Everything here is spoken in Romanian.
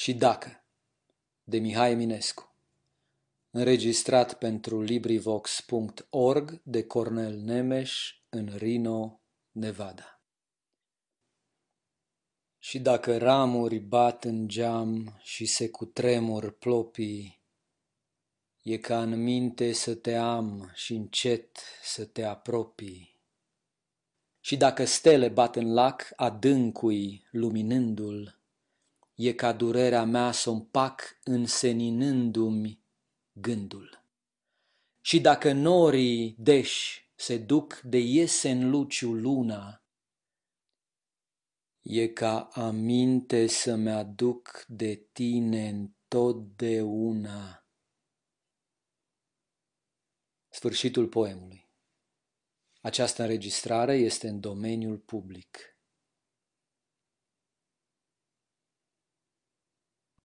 și Dacă de Mihai Eminescu Înregistrat pentru LibriVox.org de Cornel Nemes în Reno, Nevada Și dacă ramuri bat în geam și se cutremur plopii, E ca în minte să te am și încet să te apropii. Și dacă stele bat în lac, adâncui luminându-l, e ca durerea mea să împac înseninându-mi gândul. Și dacă norii, deși, se duc de iese în luciu luna, e ca aminte să-mi aduc de tine întotdeauna. Sfârșitul poemului. Această înregistrare este în domeniul public.